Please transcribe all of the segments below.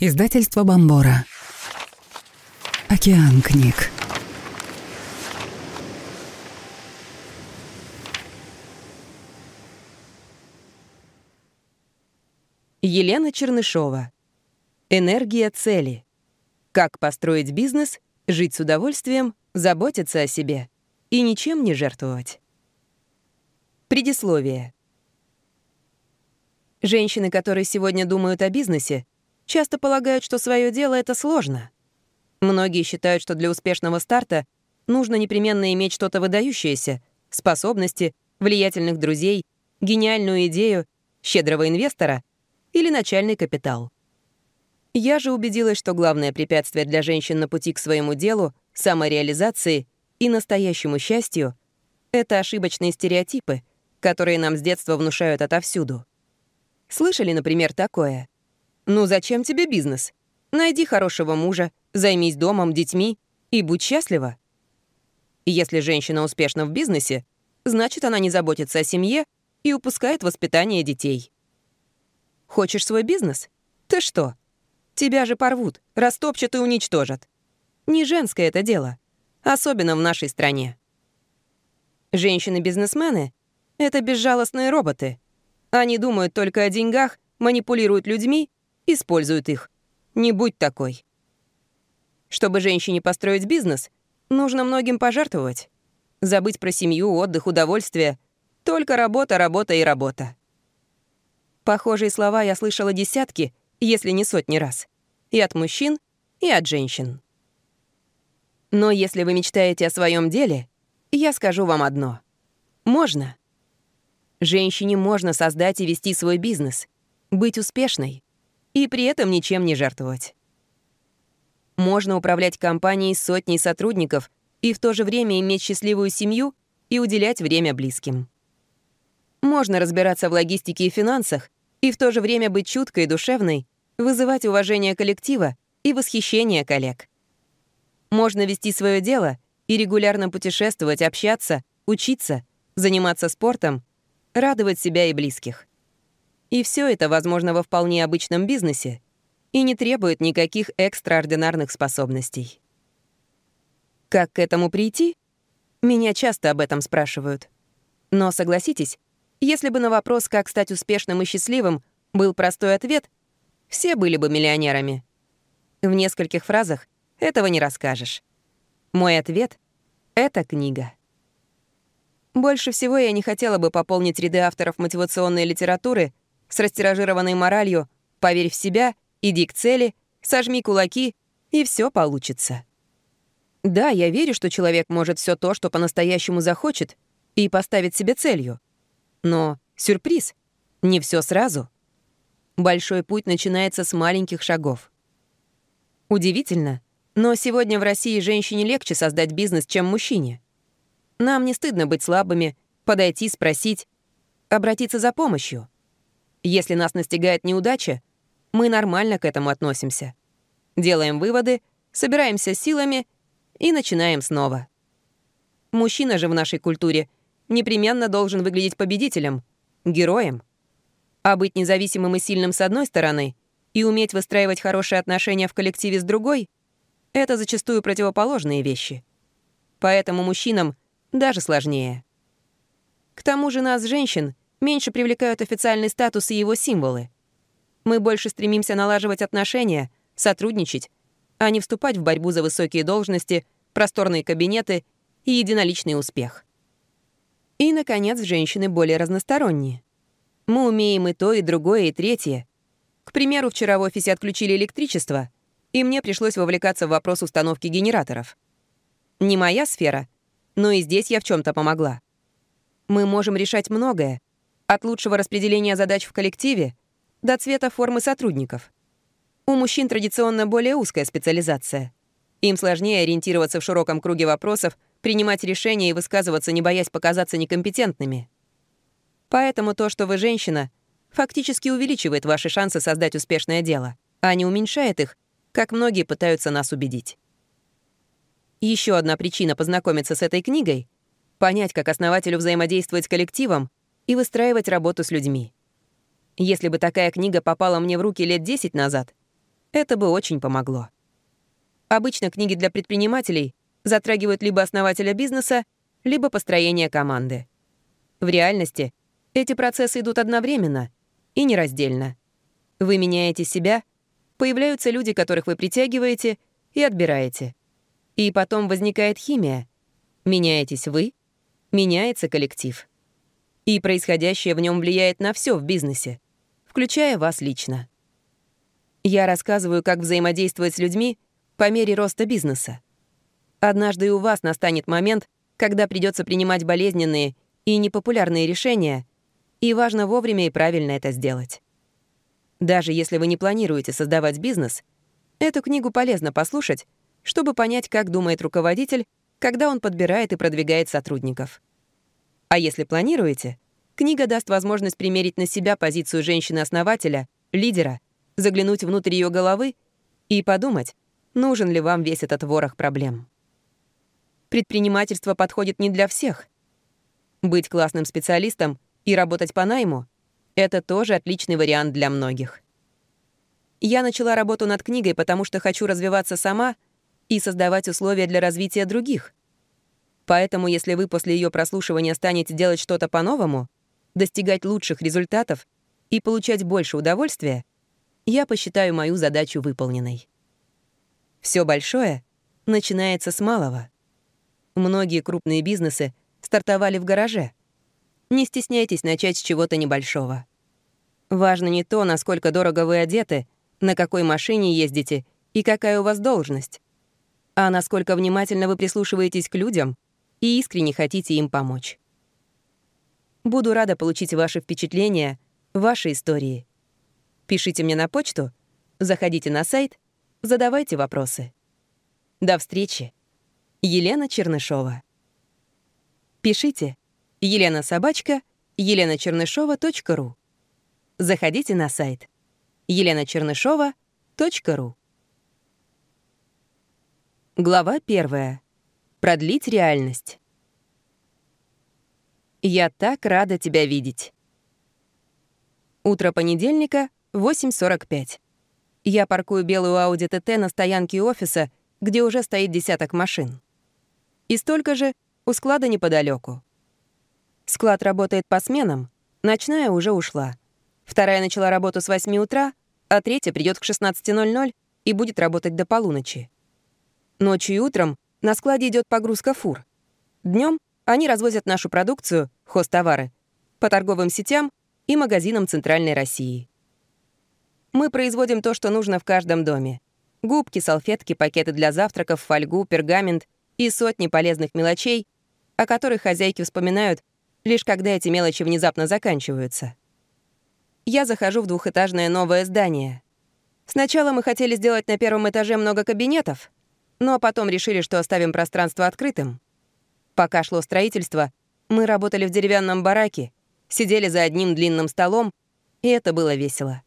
Издательство Бомбора. Океан книг. Елена Чернышова. Энергия цели. Как построить бизнес, жить с удовольствием, заботиться о себе и ничем не жертвовать. Предисловие. Женщины, которые сегодня думают о бизнесе, часто полагают, что свое дело это сложно. Многие считают, что для успешного старта нужно непременно иметь что-то выдающееся, способности, влиятельных друзей, гениальную идею, щедрого инвестора или начальный капитал. Я же убедилась, что главное препятствие для женщин на пути к своему делу, самореализации и настоящему счастью — это ошибочные стереотипы, которые нам с детства внушают отовсюду. Слышали, например, такое? «Ну зачем тебе бизнес? Найди хорошего мужа, займись домом, детьми и будь счастлива». Если женщина успешна в бизнесе, значит, она не заботится о семье и упускает воспитание детей. Хочешь свой бизнес? Ты что? Тебя же порвут, растопчут и уничтожат. Не женское это дело, особенно в нашей стране. Женщины-бизнесмены — это безжалостные роботы. Они думают только о деньгах, манипулируют людьми используют их. Не будь такой. Чтобы женщине построить бизнес, нужно многим пожертвовать. Забыть про семью, отдых, удовольствие. Только работа, работа и работа. Похожие слова я слышала десятки, если не сотни раз. И от мужчин, и от женщин. Но если вы мечтаете о своем деле, я скажу вам одно. Можно. Женщине можно создать и вести свой бизнес, быть успешной, и при этом ничем не жертвовать. Можно управлять компанией сотней сотрудников и в то же время иметь счастливую семью и уделять время близким. Можно разбираться в логистике и финансах и в то же время быть чуткой и душевной, вызывать уважение коллектива и восхищение коллег. Можно вести свое дело и регулярно путешествовать, общаться, учиться, заниматься спортом, радовать себя и близких. И все это возможно во вполне обычном бизнесе и не требует никаких экстраординарных способностей. Как к этому прийти? Меня часто об этом спрашивают. Но согласитесь, если бы на вопрос, как стать успешным и счастливым, был простой ответ, все были бы миллионерами. В нескольких фразах этого не расскажешь. Мой ответ — это книга. Больше всего я не хотела бы пополнить ряды авторов мотивационной литературы с растиражированной моралью «Поверь в себя, иди к цели, сожми кулаки, и все получится». Да, я верю, что человек может все то, что по-настоящему захочет, и поставить себе целью. Но сюрприз. Не все сразу. Большой путь начинается с маленьких шагов. Удивительно, но сегодня в России женщине легче создать бизнес, чем мужчине. Нам не стыдно быть слабыми, подойти, спросить, обратиться за помощью. Если нас настигает неудача, мы нормально к этому относимся. Делаем выводы, собираемся силами и начинаем снова. Мужчина же в нашей культуре непременно должен выглядеть победителем, героем. А быть независимым и сильным с одной стороны и уметь выстраивать хорошие отношения в коллективе с другой — это зачастую противоположные вещи. Поэтому мужчинам даже сложнее. К тому же нас, женщин, меньше привлекают официальный статус и его символы. Мы больше стремимся налаживать отношения, сотрудничать, а не вступать в борьбу за высокие должности, просторные кабинеты и единоличный успех. И, наконец, женщины более разносторонние. Мы умеем и то, и другое, и третье. К примеру, вчера в офисе отключили электричество, и мне пришлось вовлекаться в вопрос установки генераторов. Не моя сфера, но и здесь я в чем то помогла. Мы можем решать многое — от лучшего распределения задач в коллективе до цвета формы сотрудников. У мужчин традиционно более узкая специализация. Им сложнее ориентироваться в широком круге вопросов, принимать решения и высказываться, не боясь показаться некомпетентными. Поэтому то, что вы женщина, фактически увеличивает ваши шансы создать успешное дело, а не уменьшает их, как многие пытаются нас убедить. Еще одна причина познакомиться с этой книгой — понять, как основателю взаимодействовать с коллективом — и выстраивать работу с людьми. Если бы такая книга попала мне в руки лет 10 назад, это бы очень помогло. Обычно книги для предпринимателей затрагивают либо основателя бизнеса, либо построение команды. В реальности эти процессы идут одновременно и нераздельно. Вы меняете себя, появляются люди, которых вы притягиваете и отбираете. И потом возникает химия. Меняетесь вы, меняется коллектив. И происходящее в нем влияет на все в бизнесе, включая вас лично. Я рассказываю, как взаимодействовать с людьми по мере роста бизнеса. Однажды у вас настанет момент, когда придется принимать болезненные и непопулярные решения, и важно вовремя и правильно это сделать. Даже если вы не планируете создавать бизнес, эту книгу полезно послушать, чтобы понять, как думает руководитель, когда он подбирает и продвигает сотрудников. А если планируете, книга даст возможность примерить на себя позицию женщины-основателя, лидера, заглянуть внутрь ее головы и подумать, нужен ли вам весь этот ворох проблем. Предпринимательство подходит не для всех. Быть классным специалистом и работать по найму — это тоже отличный вариант для многих. Я начала работу над книгой, потому что хочу развиваться сама и создавать условия для развития других — Поэтому, если вы после ее прослушивания станете делать что-то по-новому, достигать лучших результатов и получать больше удовольствия, я посчитаю мою задачу выполненной. Все большое начинается с малого. Многие крупные бизнесы стартовали в гараже. Не стесняйтесь начать с чего-то небольшого. Важно не то, насколько дорого вы одеты, на какой машине ездите и какая у вас должность, а насколько внимательно вы прислушиваетесь к людям и искренне хотите им помочь. Буду рада получить ваши впечатления, ваши истории. Пишите мне на почту, заходите на сайт, задавайте вопросы. До встречи. Елена Чернышова. Пишите елена собачка еленачернышова.ру. Заходите на сайт еленачернышова.ру. Глава первая продлить реальность. Я так рада тебя видеть. Утро понедельника, 8.45. Я паркую белую Audi TT на стоянке офиса, где уже стоит десяток машин. И столько же у склада неподалеку. Склад работает по сменам, ночная уже ушла. Вторая начала работу с 8 утра, а третья придет к 16.00 и будет работать до полуночи. Ночью и утром на складе идет погрузка фур. Днем они развозят нашу продукцию, хозтовары, по торговым сетям и магазинам Центральной России. Мы производим то, что нужно в каждом доме. Губки, салфетки, пакеты для завтраков, фольгу, пергамент и сотни полезных мелочей, о которых хозяйки вспоминают, лишь когда эти мелочи внезапно заканчиваются. Я захожу в двухэтажное новое здание. Сначала мы хотели сделать на первом этаже много кабинетов, но ну, а потом решили, что оставим пространство открытым. Пока шло строительство, мы работали в деревянном бараке, сидели за одним длинным столом, и это было весело.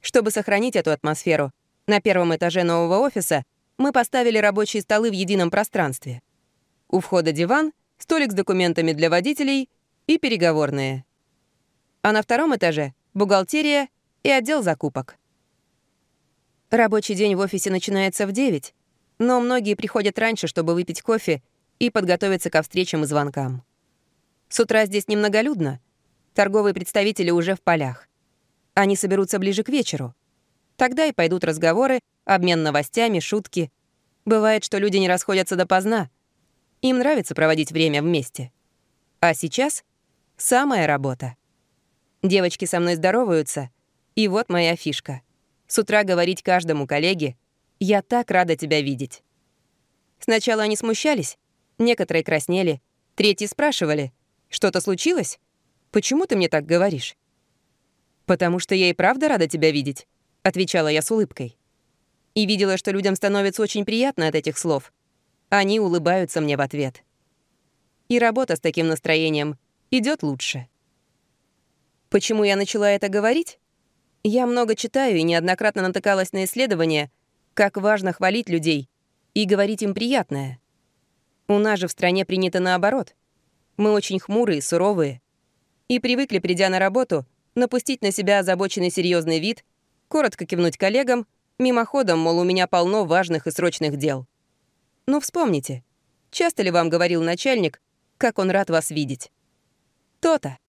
Чтобы сохранить эту атмосферу, на первом этаже нового офиса мы поставили рабочие столы в едином пространстве. У входа диван, столик с документами для водителей и переговорные. А на втором этаже — бухгалтерия и отдел закупок. Рабочий день в офисе начинается в 9, но многие приходят раньше, чтобы выпить кофе и подготовиться ко встречам и звонкам. С утра здесь немноголюдно. Торговые представители уже в полях. Они соберутся ближе к вечеру. Тогда и пойдут разговоры, обмен новостями, шутки. Бывает, что люди не расходятся допоздна. Им нравится проводить время вместе. А сейчас — самая работа. Девочки со мной здороваются, и вот моя фишка. С утра говорить каждому коллеге — я так рада тебя видеть». Сначала они смущались, некоторые краснели, третьи спрашивали, «Что-то случилось? Почему ты мне так говоришь?» «Потому что я и правда рада тебя видеть», — отвечала я с улыбкой. И видела, что людям становится очень приятно от этих слов. Они улыбаются мне в ответ. И работа с таким настроением идет лучше. Почему я начала это говорить? Я много читаю и неоднократно натыкалась на исследования — как важно хвалить людей и говорить им приятное. У нас же в стране принято наоборот. Мы очень хмурые, суровые. И привыкли, придя на работу, напустить на себя озабоченный серьезный вид, коротко кивнуть коллегам, мимоходом, мол, у меня полно важных и срочных дел. Но вспомните, часто ли вам говорил начальник, как он рад вас видеть? То-то.